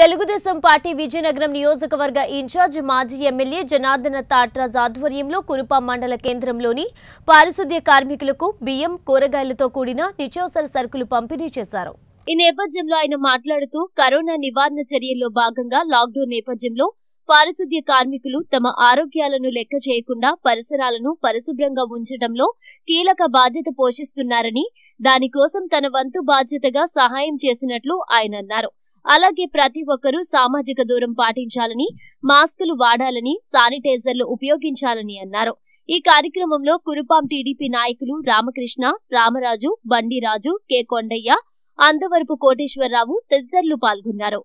Telugu Desam party Vizianagaram నియోజకవర్గ incharge మాజీ MLA Janardhana తాట్రాజ్ ఆధ్వర్యంలో కురుపా మండల కేంద్రంలోని పారిశుద్ధ్య కార్మికులకు బియ్యం కూరగాయలతో కూడిన నిత్యావసర సరుకులు పంపిణీ చేశారు ఈ నేపథ్యంలో ఆయన మాట్లాడుతూ కరోనా నివారణ చర్యల్లో భాగంగా లాక్డౌన్ నేపథ్యంలో పారిశుద్ధ్య కార్మికులు తమ ఆరోగ్యాలను లెక్క చేయకుండా పరిసరాలను పరిశుభ్రంగా ఉంచడంలో కీలక బాధ్యత పోషిస్తున్నారని దానికోసం తన వంతు బాధ్యతగా సహాయం చేసినట్లు ఆయన అన్నారు అలాగే ప్రతి ఒక్కరూ సామాజిక దూరం పాటించాలని మాస్కులు వాడాలని శానిటైజర్లు ఉపయోగించాలని అన్నారు ఈ కార్యక్రమంలో కురుపాం టీడీపీ నాయకులు రామకృష్ణ రామరాజు బండిరాజు కె కొండయ్య అందవరపు కోటేశ్వరరావు తదితరులు పాల్గొన్నారు